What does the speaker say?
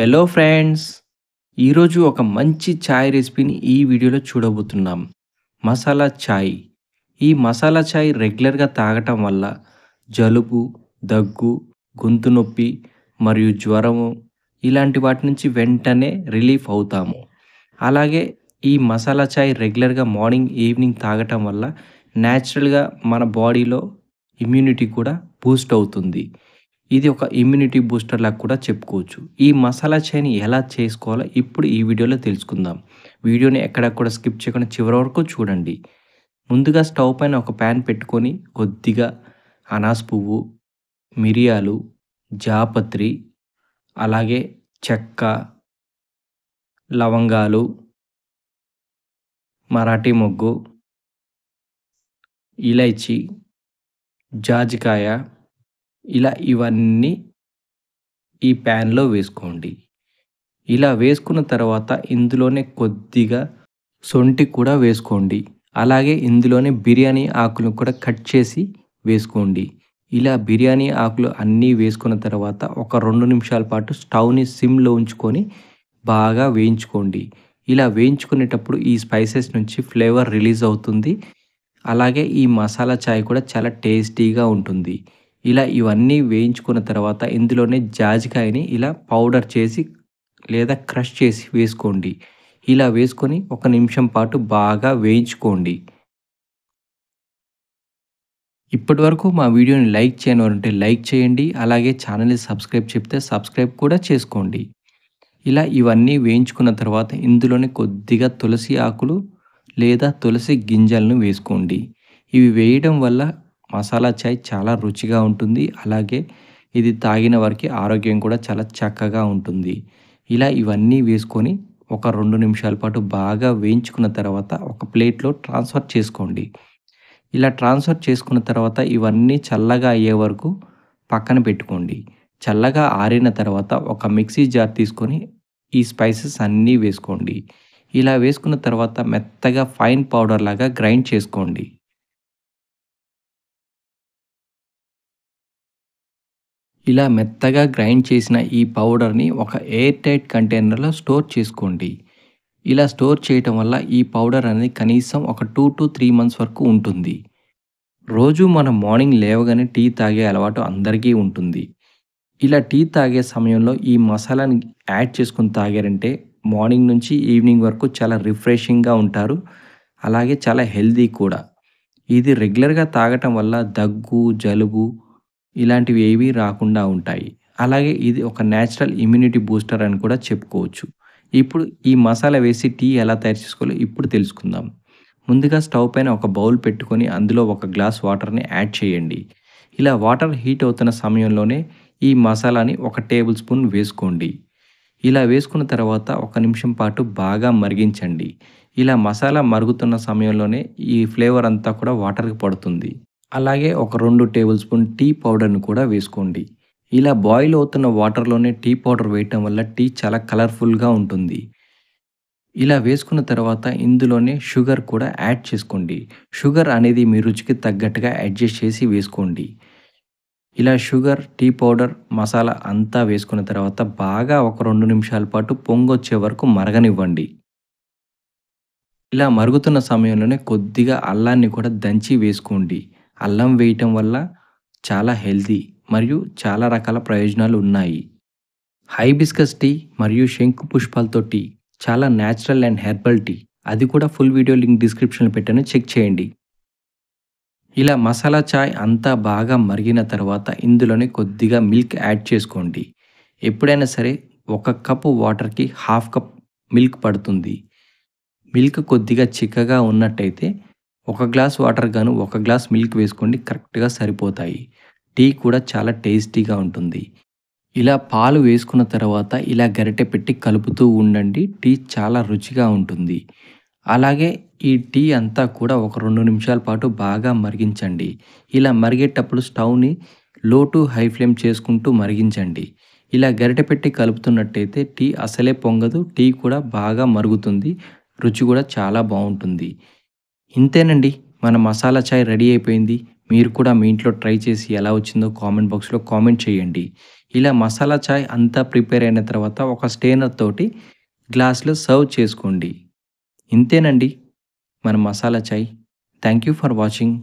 hello friends ఈరోజు ఒక మంచి ఛాయ్ రెసిపీని ఈ వీడియోలో చూడబోతున్నాం మసాలా ఛాయ్ ఈ మసాలా ఛాయ్ రెగ్యులర్గా తాగటం వల్ల జలుబు దగ్గు గొంతు నొప్పి మరియు జ్వరము ఇలాంటి వాటి నుంచి వెంటనే రిలీఫ్ అవుతాము అలాగే ఈ మసాలా ఛాయ్ రెగ్యులర్గా మార్నింగ్ ఈవినింగ్ తాగటం వల్ల న్యాచురల్గా మన బాడీలో ఇమ్యూనిటీ కూడా బూస్ట్ అవుతుంది ఇది ఒక ఇమ్యూనిటీ బూస్టర్ లాగా కూడా చెప్పుకోవచ్చు ఈ మసాలా చాయ్ని ఎలా చేసుకోవాలో ఇప్పుడు ఈ వీడియోలో తెలుసుకుందాం వీడియోని ఎక్కడ కూడా స్కిప్ చేయకుండా చివరి వరకు చూడండి ముందుగా స్టవ్ పైన ఒక ప్యాన్ పెట్టుకొని కొద్దిగా అనాస్ పువ్వు మిరియాలు జాపత్రి అలాగే చెక్క లవంగాలు మరాఠీ మొగ్గు ఇలైచి జాజికాయ ఇలా ఇవన్నీ ఈ ప్యాన్లో వేసుకోండి ఇలా వేసుకున్న తర్వాత ఇందులోనే కొద్దిగా సొంటి కూడా వేసుకోండి అలాగే ఇందులోనే బిర్యానీ ఆకులను కూడా కట్ చేసి వేసుకోండి ఇలా బిర్యానీ ఆకులు అన్నీ వేసుకున్న తర్వాత ఒక రెండు నిమిషాల పాటు స్టవ్ని సిమ్లో ఉంచుకొని బాగా వేయించుకోండి ఇలా వేయించుకునేటప్పుడు ఈ స్పైసెస్ నుంచి ఫ్లేవర్ రిలీజ్ అవుతుంది అలాగే ఈ మసాలా చాయ్ కూడా చాలా టేస్టీగా ఉంటుంది ఇలా ఇవన్నీ వేయించుకున్న తర్వాత ఇందులోనే జాజికాయని ఇలా పౌడర్ చేసి లేదా క్రష్ చేసి వేసుకోండి ఇలా వేసుకొని ఒక నిమిషం పాటు బాగా వేయించుకోండి ఇప్పటి వరకు మా వీడియోని లైక్ చేయని వారంటే లైక్ చేయండి అలాగే ఛానల్ని సబ్స్క్రైబ్ చెప్తే సబ్స్క్రైబ్ కూడా చేసుకోండి ఇలా ఇవన్నీ వేయించుకున్న తర్వాత ఇందులోనే కొద్దిగా తులసి ఆకులు లేదా తులసి గింజలను వేసుకోండి ఇవి వేయడం వల్ల మసాలా చాయ్ చాలా రుచిగా ఉంటుంది అలాగే ఇది తాగిన వారికి ఆరోగ్యం కూడా చాలా చక్కగా ఉంటుంది ఇలా ఇవన్నీ వేసుకొని ఒక రెండు నిమిషాల పాటు బాగా వేయించుకున్న తర్వాత ఒక ప్లేట్లో ట్రాన్స్ఫర్ చేసుకోండి ఇలా ట్రాన్స్ఫర్ చేసుకున్న తర్వాత ఇవన్నీ చల్లగా అయ్యే వరకు పక్కన పెట్టుకోండి చల్లగా ఆరిన తర్వాత ఒక మిక్సీ జార్ తీసుకొని ఈ స్పైసెస్ అన్నీ వేసుకోండి ఇలా వేసుకున్న తర్వాత మెత్తగా ఫైన్ పౌడర్ లాగా గ్రైండ్ చేసుకోండి ఇలా మెత్తగా గ్రైండ్ చేసిన ఈ పౌడర్ని ఒక ఎయిర్ టైట్ కంటైనర్లో స్టోర్ చేసుకోండి ఇలా స్టోర్ చేయటం వల్ల ఈ పౌడర్ అనేది కనీసం ఒక టూ టు త్రీ మంత్స్ వరకు ఉంటుంది రోజు మనం మార్నింగ్ లేవగానే టీ తాగే అలవాటు అందరికీ ఉంటుంది ఇలా టీ తాగే సమయంలో ఈ మసాలాని యాడ్ చేసుకుని తాగారంటే మార్నింగ్ నుంచి ఈవినింగ్ వరకు చాలా రిఫ్రెషింగ్గా ఉంటారు అలాగే చాలా హెల్దీ కూడా ఇది రెగ్యులర్గా తాగటం వల్ల దగ్గు జలుబు ఇలాంటివి ఏవి రాకుండా ఉంటాయి అలాగే ఇది ఒక న్యాచురల్ ఇమ్యూనిటీ బూస్టర్ అని కూడా చెప్పుకోవచ్చు ఇప్పుడు ఈ మసాలా వేసి టీ ఎలా తయారు చేసుకోవాలో ఇప్పుడు తెలుసుకుందాం ముందుగా స్టవ్ పైన ఒక బౌల్ పెట్టుకొని అందులో ఒక గ్లాస్ వాటర్ని యాడ్ చేయండి ఇలా వాటర్ హీట్ అవుతున్న సమయంలోనే ఈ మసాలాని ఒక టేబుల్ స్పూన్ వేసుకోండి ఇలా వేసుకున్న తర్వాత ఒక నిమిషం పాటు బాగా మరిగించండి ఇలా మసాలా మరుగుతున్న సమయంలోనే ఈ ఫ్లేవర్ అంతా కూడా వాటర్కి పడుతుంది అలాగే ఒక రెండు టేబుల్ స్పూన్ టీ పౌడర్ను కూడా వేసుకోండి ఇలా బాయిల్ అవుతున్న వాటర్లోనే టీ పౌడర్ వేయటం వల్ల టీ చాలా కలర్ఫుల్గా ఉంటుంది ఇలా వేసుకున్న తర్వాత ఇందులోనే షుగర్ కూడా యాడ్ చేసుకోండి షుగర్ అనేది మీ రుచికి తగ్గట్టుగా అడ్జస్ట్ చేసి వేసుకోండి ఇలా షుగర్ టీ పౌడర్ మసాలా అంతా వేసుకున్న తర్వాత బాగా ఒక రెండు నిమిషాల పాటు పొంగొచ్చే వరకు మరగనివ్వండి ఇలా మరుగుతున్న సమయంలోనే కొద్దిగా అల్లాన్ని కూడా దంచి వేసుకోండి అల్లం వేయటం వల్ల చాలా హెల్తీ మరియు చాలా రకాల ప్రయోజనాలు ఉన్నాయి హైబిస్కస్ టీ మరియు శంకు పుష్పాలతో టీ చాలా న్యాచురల్ అండ్ హెర్బల్ టీ అది కూడా ఫుల్ వీడియో లింక్ డిస్క్రిప్షన్లో పెట్టాను చెక్ చేయండి ఇలా మసాలా చాయ్ అంతా బాగా మరిగిన తర్వాత ఇందులోనే కొద్దిగా మిల్క్ యాడ్ చేసుకోండి ఎప్పుడైనా సరే ఒక కప్పు వాటర్కి హాఫ్ కప్ మిల్క్ పడుతుంది మిల్క్ కొద్దిగా చిక్కగా ఉన్నట్టయితే ఒక గ్లాస్ వాటర్ గాను ఒక గ్లాస్ మిల్క్ వేసుకోండి కరెక్ట్గా సరిపోతాయి టీ కూడా చాలా టేస్టీగా ఉంటుంది ఇలా పాలు వేసుకున్న తర్వాత ఇలా గరిటె పెట్టి కలుపుతూ ఉండండి టీ చాలా రుచిగా ఉంటుంది అలాగే ఈ టీ అంతా కూడా ఒక రెండు నిమిషాల పాటు బాగా మరిగించండి ఇలా మరిగేటప్పుడు స్టవ్ని లో టు హై ఫ్లేమ్ చేసుకుంటూ మరిగించండి ఇలా గరిటె పెట్టి కలుపుతున్నట్టయితే టీ అసలే పొంగదు టీ కూడా బాగా మరుగుతుంది రుచి కూడా చాలా బాగుంటుంది ఇంతేనండి మన మసాలా చాయ్ రెడీ అయిపోయింది మీరు కూడా మీ ఇంట్లో ట్రై చేసి ఎలా వచ్చిందో కామెంట్ బాక్స్లో కామెంట్ చేయండి ఇలా మసాలా చాయ్ అంతా ప్రిపేర్ అయిన తర్వాత ఒక స్టేనర్ తోటి గ్లాస్లో సర్వ్ చేసుకోండి ఇంతేనండి మన మసాలా చాయ్ థ్యాంక్ యూ ఫర్ వాచింగ్